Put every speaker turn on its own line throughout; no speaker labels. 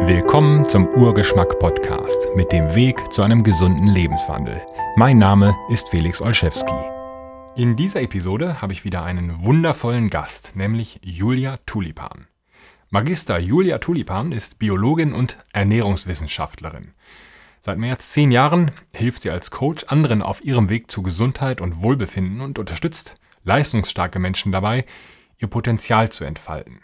Willkommen zum Urgeschmack Podcast mit dem Weg zu einem gesunden Lebenswandel. Mein Name ist Felix Olszewski. In dieser Episode habe ich wieder einen wundervollen Gast, nämlich Julia Tulipan. Magister Julia Tulipan ist Biologin und Ernährungswissenschaftlerin. Seit mehr als zehn Jahren hilft sie als Coach anderen auf ihrem Weg zu Gesundheit und Wohlbefinden und unterstützt leistungsstarke Menschen dabei, ihr Potenzial zu entfalten.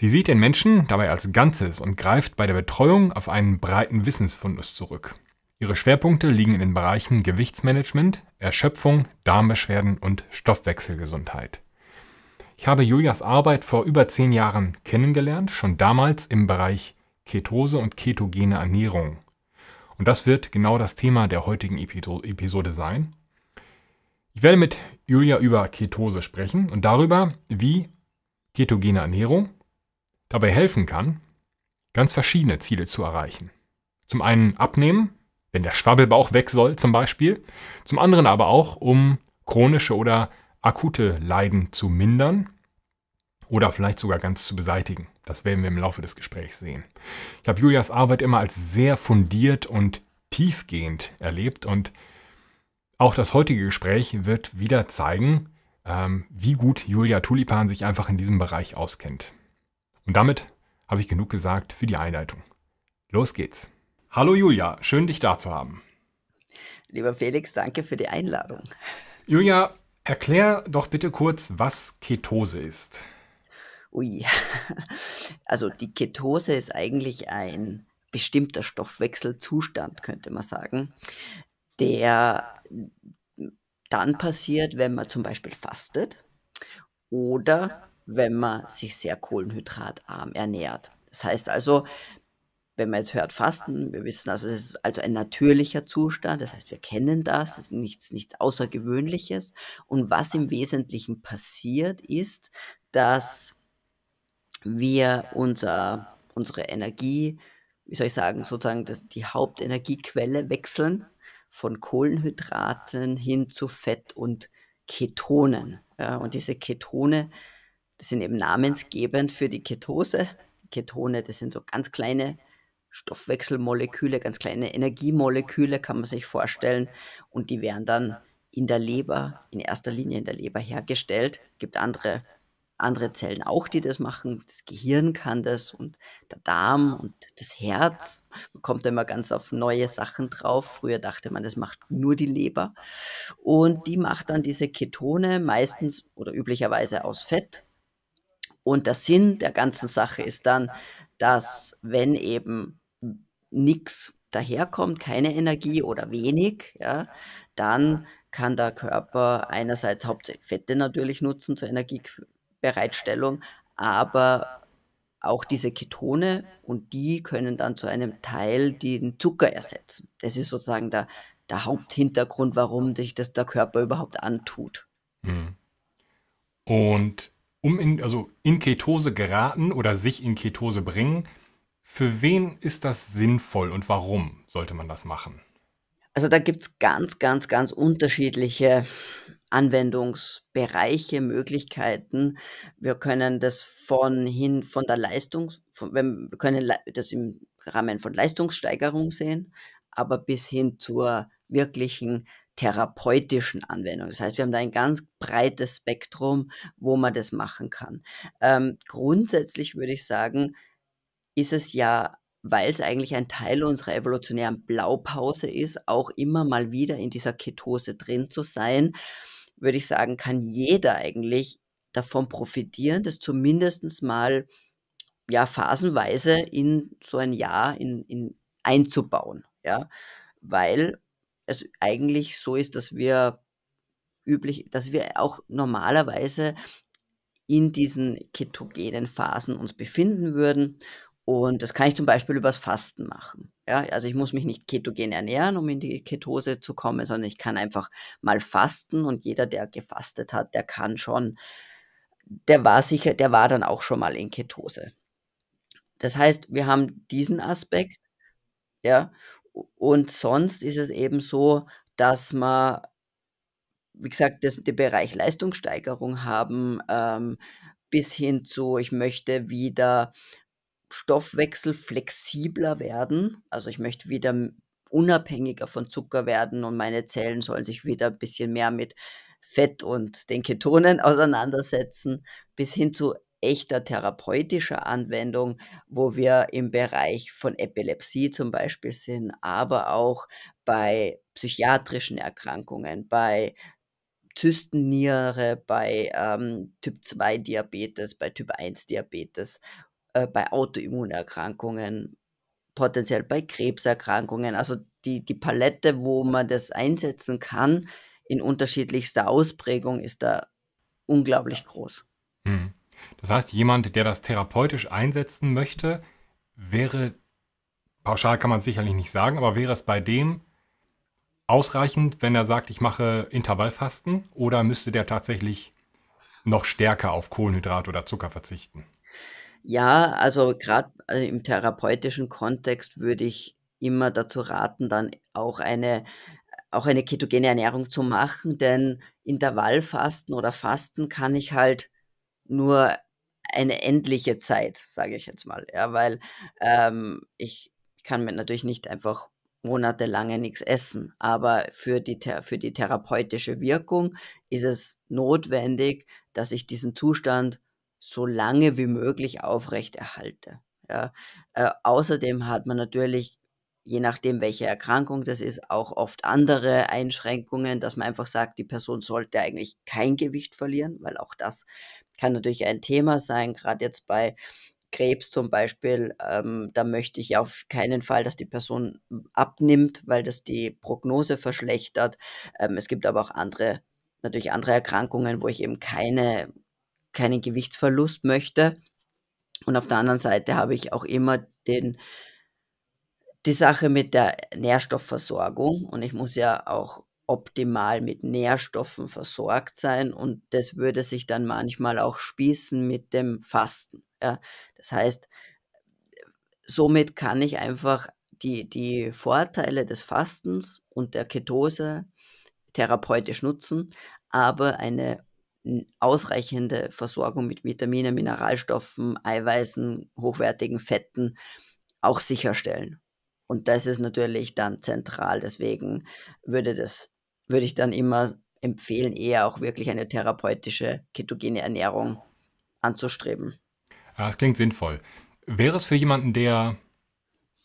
Sie sieht den Menschen dabei als Ganzes und greift bei der Betreuung auf einen breiten Wissensfundus zurück. Ihre Schwerpunkte liegen in den Bereichen Gewichtsmanagement, Erschöpfung, Darmbeschwerden und Stoffwechselgesundheit. Ich habe Julias Arbeit vor über zehn Jahren kennengelernt, schon damals im Bereich Ketose und ketogene Ernährung. Und das wird genau das Thema der heutigen Episode sein. Ich werde mit Julia über Ketose sprechen und darüber, wie ketogene Ernährung dabei helfen kann, ganz verschiedene Ziele zu erreichen. Zum einen abnehmen, wenn der Schwabbelbauch weg soll zum Beispiel, zum anderen aber auch, um chronische oder akute Leiden zu mindern oder vielleicht sogar ganz zu beseitigen. Das werden wir im Laufe des Gesprächs sehen. Ich habe Julias Arbeit immer als sehr fundiert und tiefgehend erlebt und auch das heutige Gespräch wird wieder zeigen, ähm, wie gut Julia Tulipan sich einfach in diesem Bereich auskennt. Und damit habe ich genug gesagt für die Einleitung. Los geht's. Hallo Julia, schön dich da zu haben.
Lieber Felix, danke für die Einladung.
Julia, erklär doch bitte kurz, was
Ketose ist. Ui, also die Ketose ist eigentlich ein bestimmter Stoffwechselzustand, könnte man sagen, der dann passiert, wenn man zum Beispiel fastet oder wenn man sich sehr kohlenhydratarm ernährt. Das heißt also, wenn man jetzt hört Fasten, wir wissen also, es ist also ein natürlicher Zustand, das heißt, wir kennen das, das ist nichts, nichts Außergewöhnliches. Und was im Wesentlichen passiert, ist, dass wir unser, unsere Energie, wie soll ich sagen, sozusagen das, die Hauptenergiequelle wechseln von Kohlenhydraten hin zu Fett und Ketonen. Ja, und diese Ketone das sind eben namensgebend für die Ketose. Ketone, das sind so ganz kleine Stoffwechselmoleküle, ganz kleine Energiemoleküle, kann man sich vorstellen. Und die werden dann in der Leber, in erster Linie in der Leber hergestellt. Es gibt andere, andere Zellen auch, die das machen. Das Gehirn kann das und der Darm und das Herz. Man kommt immer ganz auf neue Sachen drauf. Früher dachte man, das macht nur die Leber. Und die macht dann diese Ketone meistens oder üblicherweise aus Fett und der Sinn der ganzen Sache ist dann, dass wenn eben nichts daherkommt, keine Energie oder wenig, ja, dann kann der Körper einerseits hauptsächlich Fette natürlich nutzen zur Energiebereitstellung, aber auch diese Ketone und die können dann zu einem Teil den Zucker ersetzen. Das ist sozusagen der, der Haupthintergrund, warum sich das der Körper überhaupt antut.
Hm. Und um in, also in Ketose geraten oder sich in Ketose bringen. Für wen ist das sinnvoll und warum sollte man das machen?
Also da gibt es ganz, ganz, ganz unterschiedliche Anwendungsbereiche, Möglichkeiten. Wir können das von hin von der Leistung, von, wir können das im Rahmen von Leistungssteigerung sehen, aber bis hin zur wirklichen therapeutischen Anwendung. Das heißt, wir haben da ein ganz breites Spektrum, wo man das machen kann. Ähm, grundsätzlich würde ich sagen, ist es ja, weil es eigentlich ein Teil unserer evolutionären Blaupause ist, auch immer mal wieder in dieser Ketose drin zu sein, würde ich sagen, kann jeder eigentlich davon profitieren, das zumindest mal ja, phasenweise in so ein Jahr in, in einzubauen. Ja? Weil es eigentlich so ist, dass wir üblich, dass wir auch normalerweise in diesen ketogenen Phasen uns befinden würden. Und das kann ich zum Beispiel übers Fasten machen. Ja, also ich muss mich nicht ketogen ernähren, um in die Ketose zu kommen, sondern ich kann einfach mal fasten und jeder, der gefastet hat, der kann schon, der war sicher, der war dann auch schon mal in Ketose. Das heißt, wir haben diesen Aspekt, ja, und sonst ist es eben so, dass man, wie gesagt, das, den Bereich Leistungssteigerung haben, ähm, bis hin zu, ich möchte wieder Stoffwechsel flexibler werden. Also ich möchte wieder unabhängiger von Zucker werden und meine Zellen sollen sich wieder ein bisschen mehr mit Fett und den Ketonen auseinandersetzen, bis hin zu echter therapeutischer Anwendung, wo wir im Bereich von Epilepsie zum Beispiel sind, aber auch bei psychiatrischen Erkrankungen, bei Zystenniere, bei ähm, Typ-2-Diabetes, bei Typ-1-Diabetes, äh, bei Autoimmunerkrankungen, potenziell bei Krebserkrankungen. Also die, die Palette, wo man das einsetzen kann, in unterschiedlichster Ausprägung, ist da unglaublich groß.
Hm. Das heißt, jemand, der das therapeutisch einsetzen möchte, wäre, pauschal kann man es sicherlich nicht sagen, aber wäre es bei dem ausreichend, wenn er sagt, ich mache Intervallfasten oder müsste der tatsächlich noch stärker auf Kohlenhydrat oder Zucker verzichten?
Ja, also gerade äh, im therapeutischen Kontext würde ich immer dazu raten, dann auch eine, auch eine ketogene Ernährung zu machen, denn Intervallfasten oder Fasten kann ich halt nur eine endliche Zeit, sage ich jetzt mal. Ja, weil ähm, ich kann mir natürlich nicht einfach monatelange nichts essen. Aber für die, für die therapeutische Wirkung ist es notwendig, dass ich diesen Zustand so lange wie möglich aufrechterhalte. Ja. Äh, außerdem hat man natürlich je nachdem, welche Erkrankung das ist, auch oft andere Einschränkungen, dass man einfach sagt, die Person sollte eigentlich kein Gewicht verlieren, weil auch das kann natürlich ein Thema sein, gerade jetzt bei Krebs zum Beispiel, ähm, da möchte ich auf keinen Fall, dass die Person abnimmt, weil das die Prognose verschlechtert. Ähm, es gibt aber auch andere, natürlich andere Erkrankungen, wo ich eben keine, keinen Gewichtsverlust möchte. Und auf der anderen Seite habe ich auch immer den die Sache mit der Nährstoffversorgung und ich muss ja auch optimal mit Nährstoffen versorgt sein und das würde sich dann manchmal auch spießen mit dem Fasten. Ja. Das heißt, somit kann ich einfach die, die Vorteile des Fastens und der Ketose therapeutisch nutzen, aber eine ausreichende Versorgung mit Vitaminen, Mineralstoffen, Eiweißen, hochwertigen Fetten auch sicherstellen. Und das ist natürlich dann zentral. Deswegen würde das, würde ich dann immer empfehlen, eher auch wirklich eine therapeutische ketogene Ernährung anzustreben.
Ah, das klingt sinnvoll. Wäre es für jemanden, der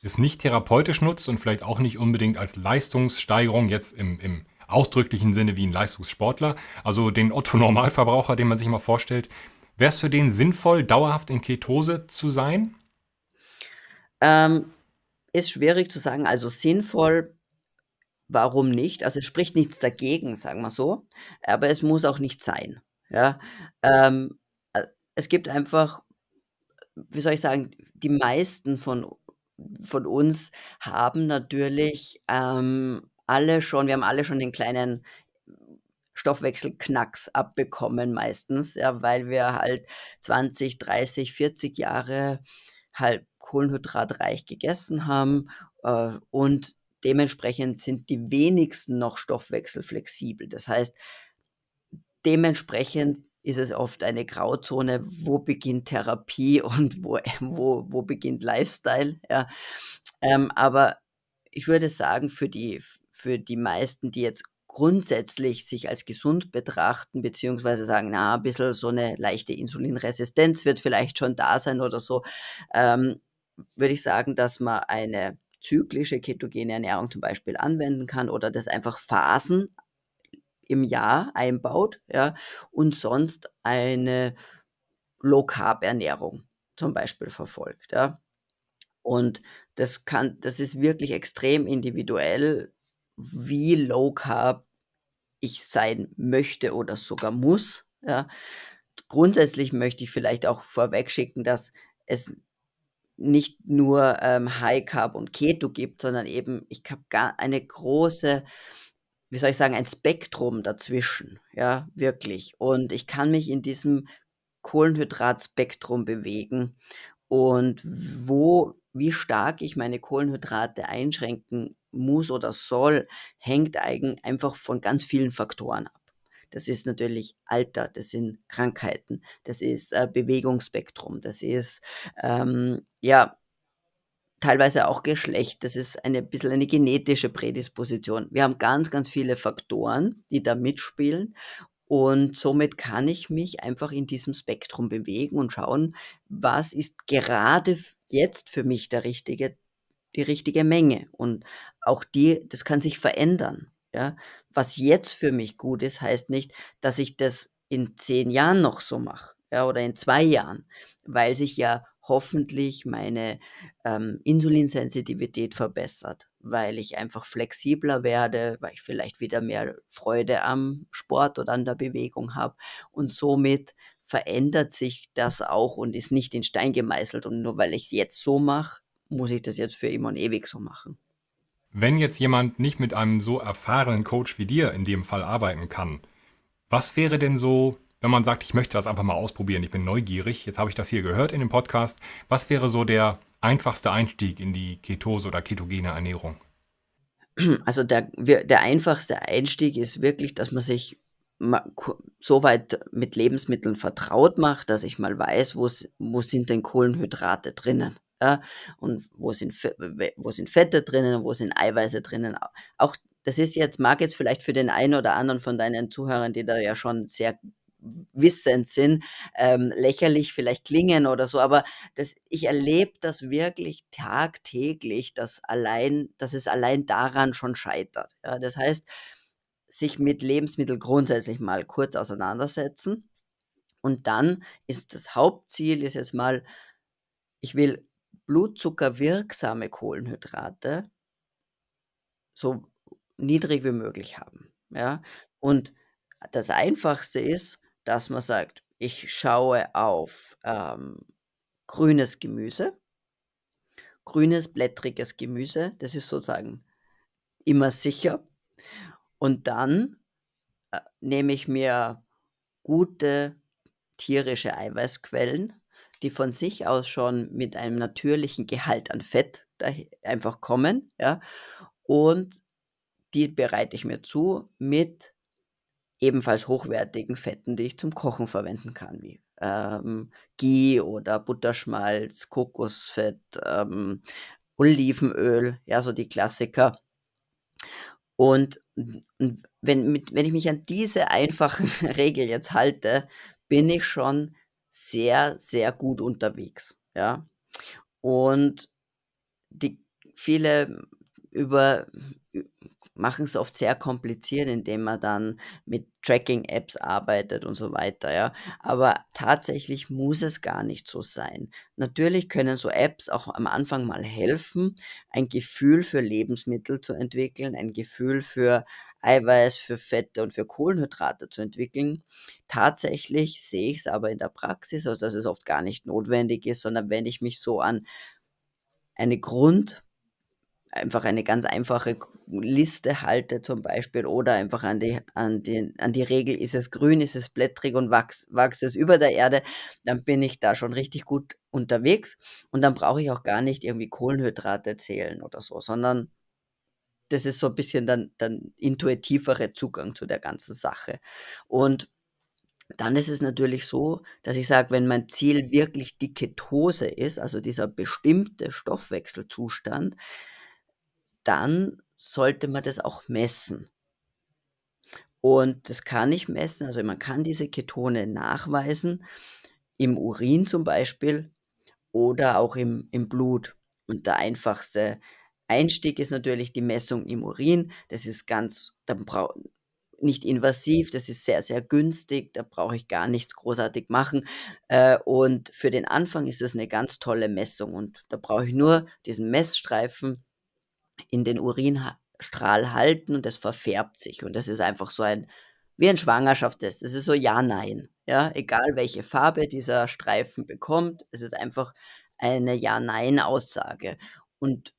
es nicht therapeutisch nutzt und vielleicht auch nicht unbedingt als Leistungssteigerung jetzt im, im ausdrücklichen Sinne wie ein Leistungssportler, also den Otto-Normalverbraucher, den man sich mal vorstellt,
wäre es für den sinnvoll, dauerhaft in Ketose zu sein? Ähm, ist schwierig zu sagen, also sinnvoll, warum nicht? Also es spricht nichts dagegen, sagen wir so, aber es muss auch nicht sein. Ja? Ähm, äh, es gibt einfach, wie soll ich sagen, die meisten von, von uns haben natürlich ähm, alle schon, wir haben alle schon den kleinen Stoffwechselknacks abbekommen meistens, ja, weil wir halt 20, 30, 40 Jahre halb kohlenhydratreich gegessen haben äh, und dementsprechend sind die wenigsten noch stoffwechselflexibel. Das heißt, dementsprechend ist es oft eine Grauzone, wo beginnt Therapie und wo, wo, wo beginnt Lifestyle. Ja. Ähm, aber ich würde sagen, für die, für die meisten, die jetzt grundsätzlich sich als gesund betrachten, beziehungsweise sagen, na, ein bisschen so eine leichte Insulinresistenz wird vielleicht schon da sein oder so, ähm, würde ich sagen, dass man eine zyklische ketogene Ernährung zum Beispiel anwenden kann oder das einfach Phasen im Jahr einbaut ja, und sonst eine Low-Carb-Ernährung zum Beispiel verfolgt. Ja. Und das kann, das ist wirklich extrem individuell wie low carb ich sein möchte oder sogar muss. Ja. Grundsätzlich möchte ich vielleicht auch vorwegschicken, dass es nicht nur ähm, High Carb und Keto gibt, sondern eben, ich habe gar eine große, wie soll ich sagen, ein Spektrum dazwischen, ja, wirklich. Und ich kann mich in diesem Kohlenhydratspektrum bewegen und wo, wie stark ich meine Kohlenhydrate einschränken muss oder soll, hängt eigentlich einfach von ganz vielen Faktoren ab. Das ist natürlich Alter, das sind Krankheiten, das ist äh, Bewegungsspektrum, das ist ähm, ja teilweise auch Geschlecht, das ist ein bisschen eine genetische Prädisposition. Wir haben ganz, ganz viele Faktoren, die da mitspielen. Und somit kann ich mich einfach in diesem Spektrum bewegen und schauen, was ist gerade jetzt für mich der richtige die richtige Menge. Und auch die, das kann sich verändern. Ja? Was jetzt für mich gut ist, heißt nicht, dass ich das in zehn Jahren noch so mache ja, oder in zwei Jahren, weil sich ja hoffentlich meine ähm, Insulinsensitivität verbessert, weil ich einfach flexibler werde, weil ich vielleicht wieder mehr Freude am Sport oder an der Bewegung habe und somit verändert sich das auch und ist nicht in Stein gemeißelt und nur weil ich es jetzt so mache, muss ich das jetzt für immer und ewig so machen.
Wenn jetzt jemand nicht mit einem so erfahrenen Coach wie dir in dem Fall arbeiten kann, was wäre denn so, wenn man sagt, ich möchte das einfach mal ausprobieren, ich bin neugierig, jetzt habe ich das hier gehört in dem Podcast, was wäre so der einfachste Einstieg in die Ketose oder ketogene Ernährung?
Also der, der einfachste Einstieg ist wirklich, dass man sich so weit mit Lebensmitteln vertraut macht, dass ich mal weiß, wo sind denn Kohlenhydrate drinnen ja, und wo sind, wo sind Fette drinnen, und wo sind Eiweiße drinnen. Auch das ist jetzt, mag jetzt vielleicht für den einen oder anderen von deinen Zuhörern, die da ja schon sehr wissend sind, ähm, lächerlich vielleicht klingen oder so, aber das, ich erlebe das wirklich tagtäglich, dass allein, dass es allein daran schon scheitert. Ja, das heißt, sich mit Lebensmitteln grundsätzlich mal kurz auseinandersetzen und dann ist das Hauptziel ist jetzt mal, ich will blutzuckerwirksame Kohlenhydrate so niedrig wie möglich haben. Ja? Und das Einfachste ist, dass man sagt, ich schaue auf ähm, grünes Gemüse, grünes blättriges Gemüse, das ist sozusagen immer sicher. Und dann äh, nehme ich mir gute tierische Eiweißquellen, die von sich aus schon mit einem natürlichen Gehalt an Fett einfach kommen, ja, und die bereite ich mir zu mit ebenfalls hochwertigen Fetten, die ich zum Kochen verwenden kann, wie ähm, Ghee oder Butterschmalz, Kokosfett, ähm, Olivenöl, ja, so die Klassiker. Und wenn, mit, wenn ich mich an diese einfachen Regeln jetzt halte, bin ich schon sehr, sehr gut unterwegs. Ja. Und die viele über machen es oft sehr kompliziert, indem man dann mit Tracking-Apps arbeitet und so weiter, ja. Aber tatsächlich muss es gar nicht so sein. Natürlich können so Apps auch am Anfang mal helfen, ein Gefühl für Lebensmittel zu entwickeln, ein Gefühl für Eiweiß, für Fette und für Kohlenhydrate zu entwickeln. Tatsächlich sehe ich es aber in der Praxis, also dass es oft gar nicht notwendig ist, sondern wenn ich mich so an eine Grund einfach eine ganz einfache Liste halte zum Beispiel oder einfach an die, an die, an die Regel, ist es grün, ist es blättrig und wächst wachs es über der Erde, dann bin ich da schon richtig gut unterwegs und dann brauche ich auch gar nicht irgendwie Kohlenhydrate zählen oder so, sondern das ist so ein bisschen dann, dann intuitivere Zugang zu der ganzen Sache. Und dann ist es natürlich so, dass ich sage, wenn mein Ziel wirklich die Ketose ist, also dieser bestimmte Stoffwechselzustand, dann sollte man das auch messen. Und das kann ich messen, also man kann diese Ketone nachweisen, im Urin zum Beispiel oder auch im, im Blut. Und der einfachste Einstieg ist natürlich die Messung im Urin. Das ist ganz, dann braucht nicht invasiv, das ist sehr, sehr günstig, da brauche ich gar nichts großartig machen. Äh, und für den Anfang ist das eine ganz tolle Messung und da brauche ich nur diesen Messstreifen in den Urinstrahl halten und das verfärbt sich. Und das ist einfach so ein, wie ein Schwangerschaftstest. Es ist so ja, nein. Ja, egal welche Farbe dieser Streifen bekommt, es ist einfach eine Ja-Nein-Aussage. Und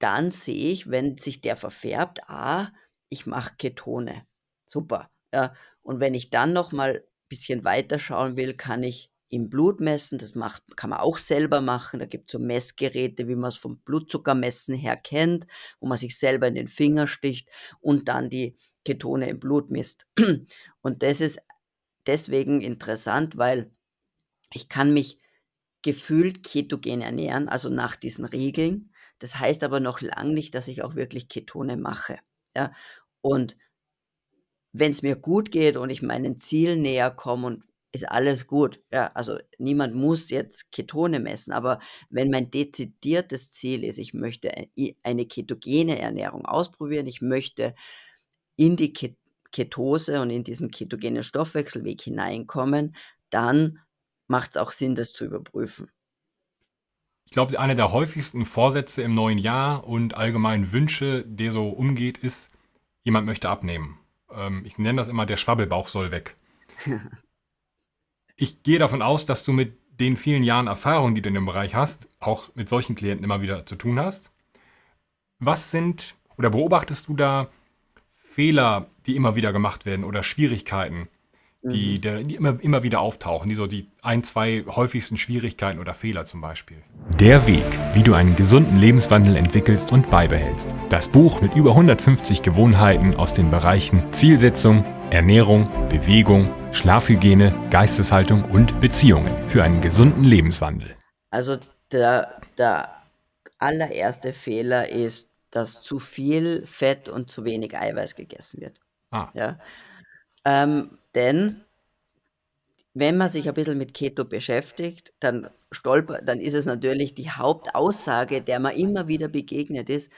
dann sehe ich, wenn sich der verfärbt, ah, ich mache Ketone. Super. Ja. Und wenn ich dann nochmal ein bisschen weiter schauen will, kann ich im Blut messen. Das macht, kann man auch selber machen. Da gibt es so Messgeräte, wie man es vom Blutzuckermessen her kennt, wo man sich selber in den Finger sticht und dann die Ketone im Blut misst. Und das ist deswegen interessant, weil ich kann mich gefühlt ketogen ernähren, also nach diesen Regeln. Das heißt aber noch lange nicht, dass ich auch wirklich Ketone mache. Ja? Und wenn es mir gut geht und ich meinen Zielen näher komme und ist alles gut. Ja, also niemand muss jetzt Ketone messen, aber wenn mein dezidiertes Ziel ist, ich möchte eine ketogene Ernährung ausprobieren, ich möchte in die Ketose und in diesen ketogenen Stoffwechselweg hineinkommen, dann macht es auch Sinn, das zu überprüfen.
Ich glaube, einer der häufigsten Vorsätze im neuen Jahr und allgemeinen Wünsche, der so umgeht, ist, jemand möchte abnehmen. Ähm, ich nenne das immer, der Schwabbelbauch soll weg. Ich gehe davon aus, dass du mit den vielen Jahren Erfahrung, die du in dem Bereich hast, auch mit solchen Klienten immer wieder zu tun hast. Was sind oder beobachtest du da Fehler, die immer wieder gemacht werden oder Schwierigkeiten, die, mhm. die, immer, immer wieder auftauchen, die so die ein, zwei häufigsten Schwierigkeiten oder Fehler zum Beispiel. Der Weg, wie du einen gesunden Lebenswandel entwickelst und beibehältst. Das Buch mit über 150 Gewohnheiten aus den Bereichen Zielsetzung, Ernährung, Bewegung, Schlafhygiene, Geisteshaltung und Beziehungen für einen gesunden Lebenswandel.
Also der, der allererste Fehler ist, dass zu viel Fett und zu wenig Eiweiß gegessen wird. Ah. Ja? Ähm, denn wenn man sich ein bisschen mit Keto beschäftigt, dann stolpert, dann ist es natürlich die Hauptaussage, der man immer wieder begegnet ist,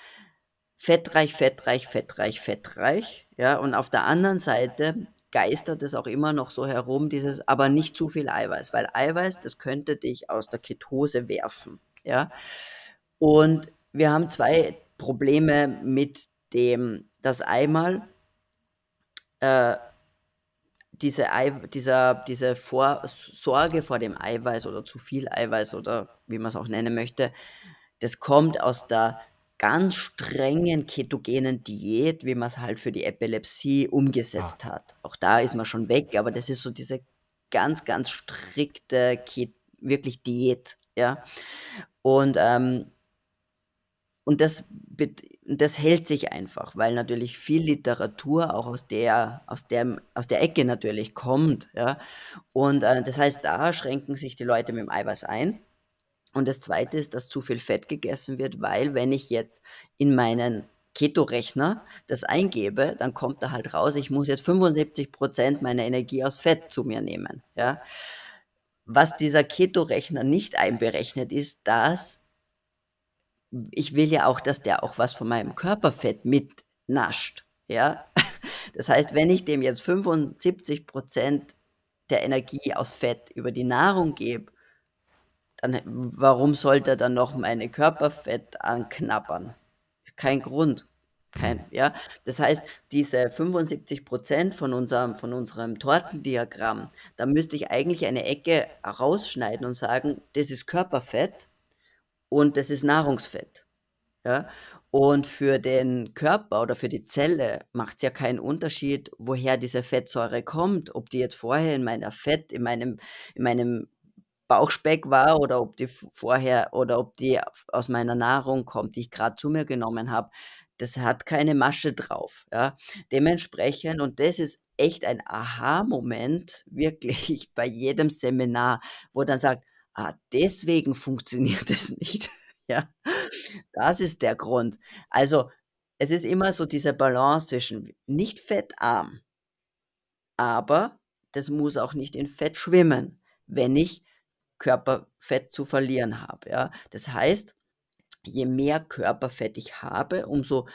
fettreich, fettreich, fettreich, fettreich. Ja, und auf der anderen Seite geistert es auch immer noch so herum, dieses, aber nicht zu viel Eiweiß, weil Eiweiß, das könnte dich aus der Ketose werfen. Ja? Und wir haben zwei Probleme mit dem, dass einmal äh, diese, Ei, dieser, diese vor Sorge vor dem Eiweiß oder zu viel Eiweiß oder wie man es auch nennen möchte, das kommt aus der ganz strengen ketogenen Diät, wie man es halt für die Epilepsie ah. umgesetzt ah. hat. Auch da ist man schon weg, aber das ist so diese ganz, ganz strikte, Ket wirklich Diät, ja. Und, ähm, und das, das hält sich einfach, weil natürlich viel Literatur auch aus der, aus der, aus der Ecke natürlich kommt, ja. Und äh, das heißt, da schränken sich die Leute mit dem Eiweiß ein und das Zweite ist, dass zu viel Fett gegessen wird, weil wenn ich jetzt in meinen Keto-Rechner das eingebe, dann kommt da halt raus, ich muss jetzt 75 Prozent meiner Energie aus Fett zu mir nehmen. Ja? Was dieser Keto-Rechner nicht einberechnet, ist, dass ich will ja auch, dass der auch was von meinem Körperfett mitnascht. Ja? Das heißt, wenn ich dem jetzt 75 Prozent der Energie aus Fett über die Nahrung gebe, dann warum sollte er dann noch meine Körperfett anknabbern? Kein Grund. Kein, ja? Das heißt, diese 75 von unserem, von unserem Tortendiagramm, da müsste ich eigentlich eine Ecke rausschneiden und sagen, das ist Körperfett und das ist Nahrungsfett. Ja? Und für den Körper oder für die Zelle macht es ja keinen Unterschied, woher diese Fettsäure kommt, ob die jetzt vorher in meiner Fett, in meinem, in meinem Bauchspeck war oder ob die vorher oder ob die aus meiner Nahrung kommt, die ich gerade zu mir genommen habe. Das hat keine Masche drauf. Ja. Dementsprechend, und das ist echt ein Aha-Moment, wirklich bei jedem Seminar, wo dann sagt, ah, deswegen funktioniert es nicht. ja, das ist der Grund. Also, es ist immer so diese Balance zwischen nicht fettarm, aber das muss auch nicht in Fett schwimmen, wenn ich Körperfett zu verlieren habe. Ja. Das heißt, je mehr Körperfett ich habe, umso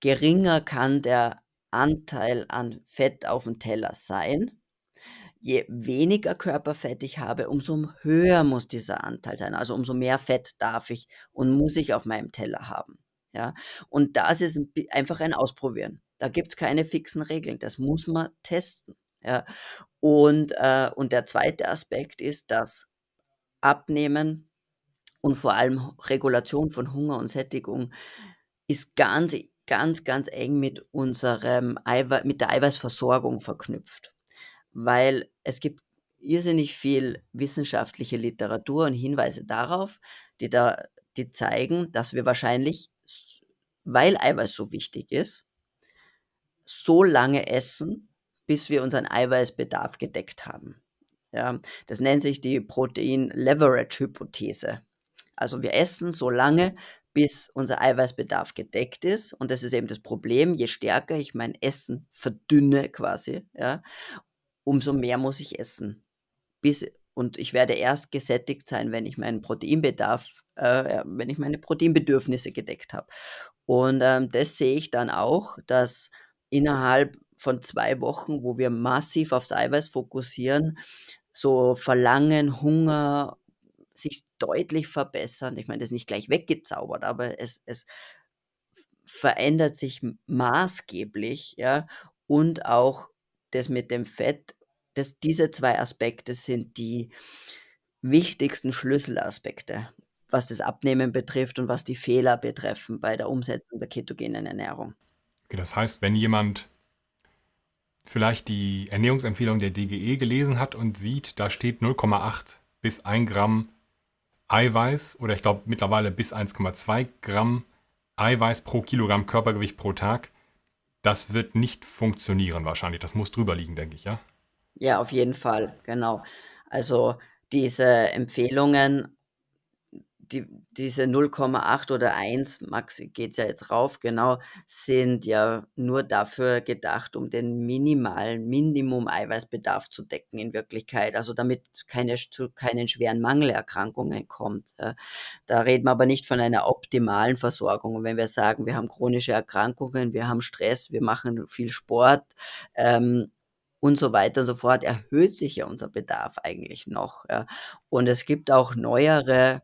geringer kann der Anteil an Fett auf dem Teller sein. Je weniger Körperfett ich habe, umso höher muss dieser Anteil sein. Also umso mehr Fett darf ich und muss ich auf meinem Teller haben. Ja? Und das ist einfach ein Ausprobieren. Da gibt es keine fixen Regeln. Das muss man testen. Ja? Und, äh, und der zweite Aspekt ist, dass Abnehmen und vor allem Regulation von Hunger und Sättigung ist ganz, ganz, ganz eng mit unserem mit der Eiweißversorgung verknüpft, weil es gibt irrsinnig viel wissenschaftliche Literatur und Hinweise darauf, die da, die zeigen, dass wir wahrscheinlich, weil Eiweiß so wichtig ist, so lange essen, bis wir unseren Eiweißbedarf gedeckt haben. Ja, das nennt sich die Protein-Leverage-Hypothese. Also wir essen so lange, bis unser Eiweißbedarf gedeckt ist. Und das ist eben das Problem. Je stärker ich mein Essen verdünne quasi, ja, umso mehr muss ich essen. Bis, und ich werde erst gesättigt sein, wenn ich meinen Proteinbedarf, äh, wenn ich meine Proteinbedürfnisse gedeckt habe. Und ähm, das sehe ich dann auch, dass innerhalb von zwei Wochen, wo wir massiv aufs Eiweiß fokussieren, so Verlangen, Hunger sich deutlich verbessern. Ich meine, das ist nicht gleich weggezaubert, aber es, es verändert sich maßgeblich, ja, und auch das mit dem Fett, das, diese zwei Aspekte sind die wichtigsten Schlüsselaspekte, was das Abnehmen betrifft und was die Fehler betreffen bei der Umsetzung der ketogenen Ernährung.
Okay, das heißt, wenn jemand vielleicht die Ernährungsempfehlung der DGE gelesen hat und sieht, da steht 0,8 bis 1 Gramm Eiweiß oder ich glaube mittlerweile bis 1,2 Gramm Eiweiß pro Kilogramm Körpergewicht pro Tag. Das wird nicht funktionieren wahrscheinlich. Das muss drüber liegen, denke ich, ja?
Ja, auf jeden Fall, genau. Also diese Empfehlungen die, diese 0,8 oder 1, Max geht es ja jetzt rauf, genau, sind ja nur dafür gedacht, um den minimalen Minimum-Eiweißbedarf zu decken in Wirklichkeit, also damit keine, zu keinen schweren Mangelerkrankungen kommt. Da reden wir aber nicht von einer optimalen Versorgung. Und wenn wir sagen, wir haben chronische Erkrankungen, wir haben Stress, wir machen viel Sport, ähm, und so weiter und so fort, erhöht sich ja unser Bedarf eigentlich noch. Ja. Und es gibt auch neuere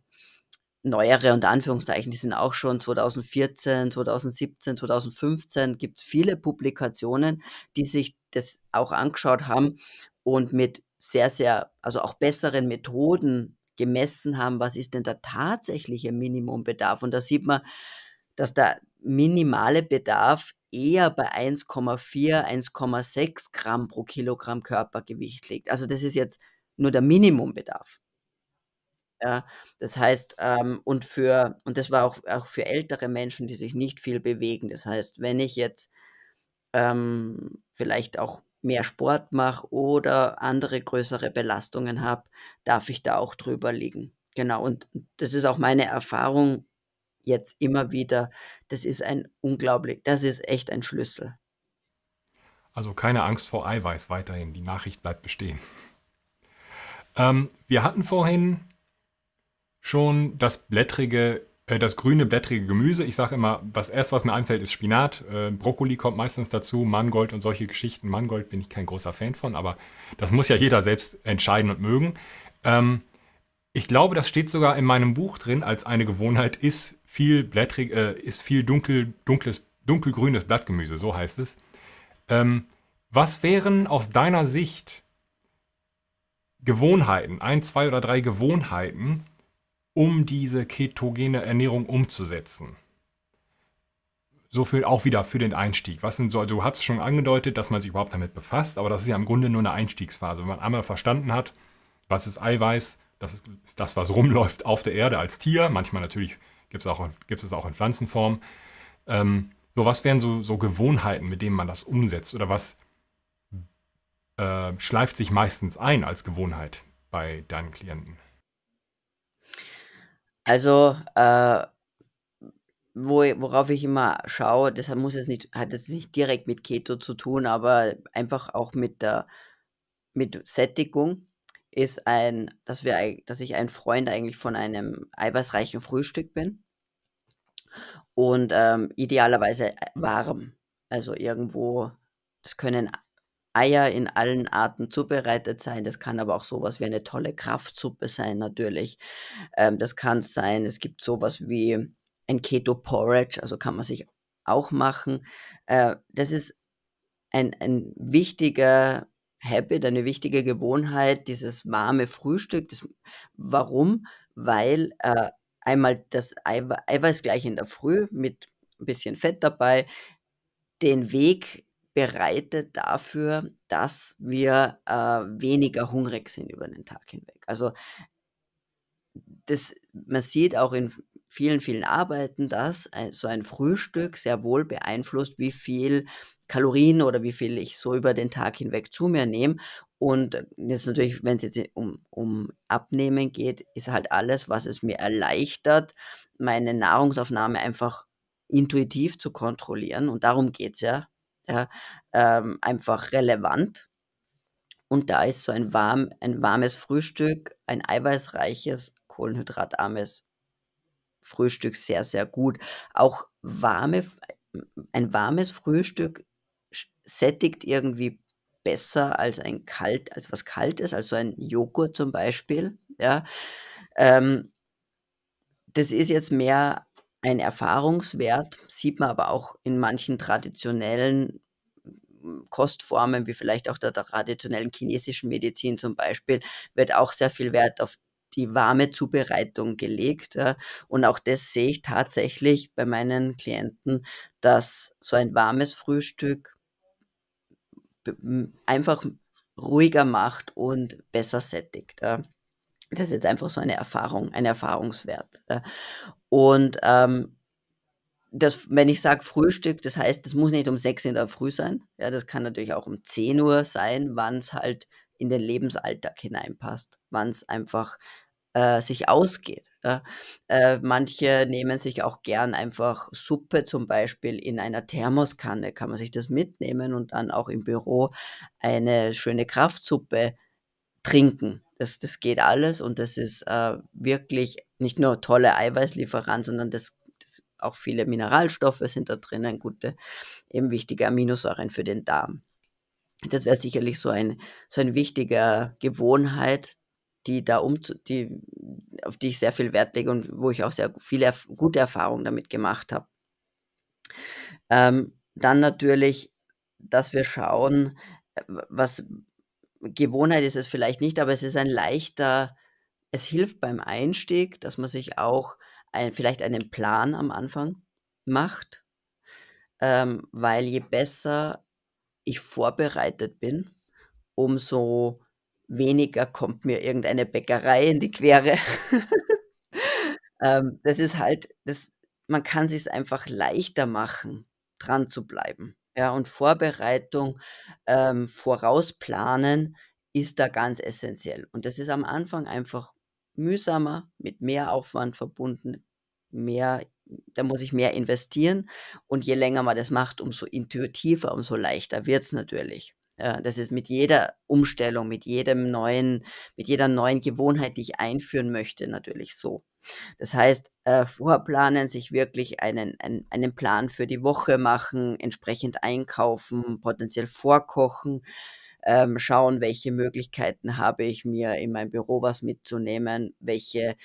neuere unter Anführungszeichen, die sind auch schon 2014, 2017, 2015, gibt es viele Publikationen, die sich das auch angeschaut haben und mit sehr, sehr, also auch besseren Methoden gemessen haben, was ist denn der tatsächliche Minimumbedarf. Und da sieht man, dass der minimale Bedarf eher bei 1,4, 1,6 Gramm pro Kilogramm Körpergewicht liegt. Also das ist jetzt nur der Minimumbedarf. Ja, das heißt, ähm, und für, und das war auch, auch für ältere Menschen, die sich nicht viel bewegen. Das heißt, wenn ich jetzt ähm, vielleicht auch mehr Sport mache oder andere größere Belastungen habe, darf ich da auch drüber liegen. Genau, und das ist auch meine Erfahrung jetzt immer wieder. Das ist ein unglaublich, das ist echt ein Schlüssel.
Also keine Angst vor Eiweiß weiterhin. Die Nachricht bleibt bestehen. Ähm, wir hatten vorhin schon das blättrige, äh, das grüne blättrige Gemüse. Ich sage immer, das erste, was mir einfällt, ist Spinat. Äh, Brokkoli kommt meistens dazu, Mangold und solche Geschichten. Mangold bin ich kein großer Fan von, aber das muss ja jeder selbst entscheiden und mögen. Ähm, ich glaube, das steht sogar in meinem Buch drin als eine Gewohnheit, ist viel blättrig, äh, ist viel dunkel, dunkles, dunkelgrünes Blattgemüse, so heißt es. Ähm, was wären aus deiner Sicht Gewohnheiten, ein, zwei oder drei Gewohnheiten, um diese ketogene Ernährung umzusetzen. So viel auch wieder für den Einstieg. Was sind so, du hast es schon angedeutet, dass man sich überhaupt damit befasst, aber das ist ja im Grunde nur eine Einstiegsphase. Wenn man einmal verstanden hat, was ist Eiweiß, das ist das, was rumläuft auf der Erde als Tier, manchmal natürlich gibt es, auch, gibt es auch in Pflanzenform. Ähm, so, was wären so, so Gewohnheiten, mit denen man das umsetzt? Oder was äh, schleift sich meistens ein als Gewohnheit bei deinen Klienten?
Also, äh, wo, worauf ich immer schaue, das hat- muss jetzt nicht, hat jetzt nicht direkt mit Keto zu tun, aber einfach auch mit der mit Sättigung ist ein, dass wir, dass ich ein Freund eigentlich von einem eiweißreichen Frühstück bin und ähm, idealerweise äh, warm. Also irgendwo, das können Eier in allen Arten zubereitet sein. Das kann aber auch sowas wie eine tolle Kraftsuppe sein, natürlich. Ähm, das kann sein, es gibt sowas wie ein Keto Porridge, also kann man sich auch machen. Äh, das ist ein, ein wichtiger Habit, eine wichtige Gewohnheit, dieses warme Frühstück. Das, warum? Weil äh, einmal das Eiwe Eiweiß gleich in der Früh mit ein bisschen Fett dabei den Weg bereitet dafür, dass wir äh, weniger hungrig sind über den Tag hinweg. Also das, man sieht auch in vielen, vielen Arbeiten, dass so ein Frühstück sehr wohl beeinflusst, wie viel Kalorien oder wie viel ich so über den Tag hinweg zu mir nehme. Und äh, jetzt natürlich, wenn es jetzt um, um Abnehmen geht, ist halt alles, was es mir erleichtert, meine Nahrungsaufnahme einfach intuitiv zu kontrollieren. Und darum geht es ja ja, ähm, einfach relevant. Und da ist so ein, warm, ein warmes Frühstück, ein eiweißreiches, kohlenhydratarmes Frühstück sehr, sehr gut. Auch warme, ein warmes Frühstück sättigt irgendwie besser als ein kalt, als was kaltes, also ein Joghurt zum Beispiel. Ja. Ähm, das ist jetzt mehr ein Erfahrungswert, sieht man aber auch in manchen traditionellen hm, Kostformen, wie vielleicht auch der traditionellen chinesischen Medizin zum Beispiel, wird auch sehr viel Wert auf die warme Zubereitung gelegt. Und auch das sehe ich tatsächlich bei meinen Klienten, dass so ein warmes Frühstück hm, einfach ruhiger macht und besser sättigt. Das ist jetzt einfach so eine Erfahrung, ein Erfahrungswert. Und ähm, das, wenn ich sage Frühstück, das heißt, das muss nicht um 6 in der Früh sein. Ja, das kann natürlich auch um 10 Uhr sein, wann es halt in den Lebensalltag hineinpasst, wann es einfach äh, sich ausgeht. Ja. Äh, manche nehmen sich auch gern einfach Suppe zum Beispiel in einer Thermoskanne, kann man sich das mitnehmen und dann auch im Büro eine schöne Kraftsuppe trinken. Das, das geht alles und das ist äh, wirklich nicht nur tolle Eiweißlieferant, sondern das, das auch viele Mineralstoffe sind da drinnen, gute, eben wichtige Aminosäuren für den Darm. Das wäre sicherlich so ein, so ein wichtiger Gewohnheit, die da um, die, auf die ich sehr viel Wert lege und wo ich auch sehr viele gute Erfahrungen damit gemacht habe. Ähm, dann natürlich, dass wir schauen, äh, was Gewohnheit ist es vielleicht nicht, aber es ist ein leichter es hilft beim Einstieg, dass man sich auch ein, vielleicht einen Plan am Anfang macht, ähm, weil je besser ich vorbereitet bin, umso weniger kommt mir irgendeine Bäckerei in die Quere. ähm, das ist halt, das, man kann sich einfach leichter machen, dran zu bleiben. Ja, und Vorbereitung, ähm, vorausplanen ist da ganz essentiell. Und das ist am Anfang einfach mühsamer, mit mehr Aufwand verbunden, mehr, da muss ich mehr investieren. Und je länger man das macht, umso intuitiver, umso leichter wird es natürlich. Das ist mit jeder Umstellung, mit jedem neuen, mit jeder neuen Gewohnheit, die ich einführen möchte, natürlich so. Das heißt, äh, vorplanen, sich wirklich einen, einen, einen Plan für die Woche machen, entsprechend einkaufen, potenziell vorkochen, ähm, schauen, welche Möglichkeiten habe ich mir in mein Büro was mitzunehmen, welche,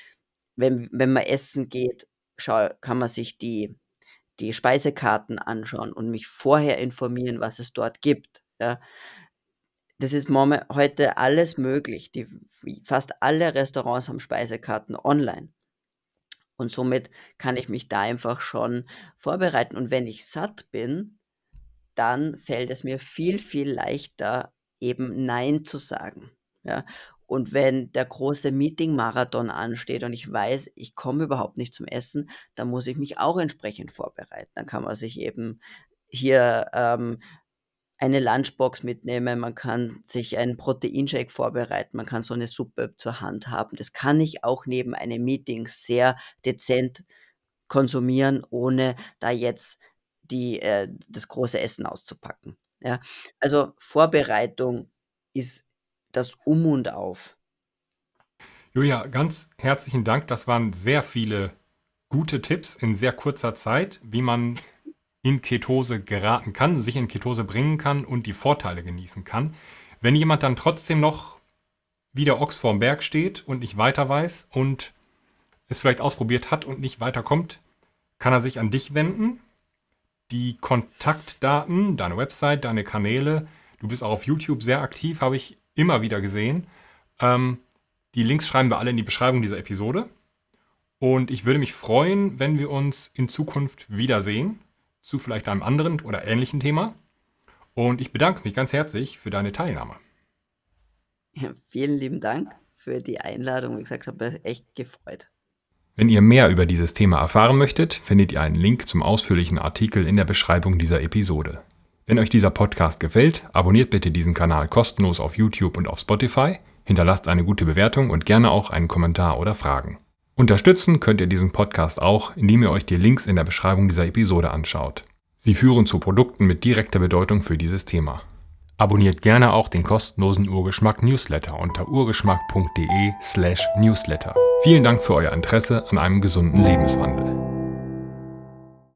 wenn, wenn man essen geht, schau, kann man sich die, die Speisekarten anschauen und mich vorher informieren, was es dort gibt. Ja. Das ist heute alles möglich. Die, fast alle Restaurants haben Speisekarten online. Und somit kann ich mich da einfach schon vorbereiten. Und wenn ich satt bin, dann fällt es mir viel, viel leichter, eben Nein zu sagen. Ja? Und wenn der große Meeting-Marathon ansteht und ich weiß, ich komme überhaupt nicht zum Essen, dann muss ich mich auch entsprechend vorbereiten. Dann kann man sich eben hier ähm, eine Lunchbox mitnehmen, man kann sich einen Proteinshake vorbereiten, man kann so eine Suppe zur Hand haben. Das kann ich auch neben einem Meeting sehr dezent konsumieren, ohne da jetzt die, äh, das große Essen auszupacken. Ja, also Vorbereitung ist das Um und Auf.
Julia, ganz herzlichen Dank. Das waren sehr viele gute Tipps in sehr kurzer Zeit, wie man in Ketose geraten kann, sich in Ketose bringen kann und die Vorteile genießen kann. Wenn jemand dann trotzdem noch wie der Ochs vorm Berg steht und nicht weiter weiß und es vielleicht ausprobiert hat und nicht weiterkommt, kann er sich an dich wenden die Kontaktdaten, deine Website, deine Kanäle. Du bist auch auf YouTube sehr aktiv, habe ich immer wieder gesehen. Ähm, die Links schreiben wir alle in die Beschreibung dieser Episode. Und ich würde mich freuen, wenn wir uns in Zukunft wiedersehen zu vielleicht einem anderen oder ähnlichen Thema. Und
ich bedanke mich ganz herzlich für deine Teilnahme. Ja, vielen lieben Dank für die Einladung. Wie gesagt, habe mich echt gefreut.
Wenn ihr mehr über dieses Thema erfahren möchtet, findet ihr einen Link zum ausführlichen Artikel in der Beschreibung dieser Episode. Wenn euch dieser Podcast gefällt, abonniert bitte diesen Kanal kostenlos auf YouTube und auf Spotify, hinterlasst eine gute Bewertung und gerne auch einen Kommentar oder Fragen. Unterstützen könnt ihr diesen Podcast auch, indem ihr euch die Links in der Beschreibung dieser Episode anschaut. Sie führen zu Produkten mit direkter Bedeutung für dieses Thema. Abonniert gerne auch den kostenlosen Urgeschmack Newsletter unter urgeschmack.de/newsletter. slash Vielen Dank für euer Interesse an einem gesunden Lebenswandel.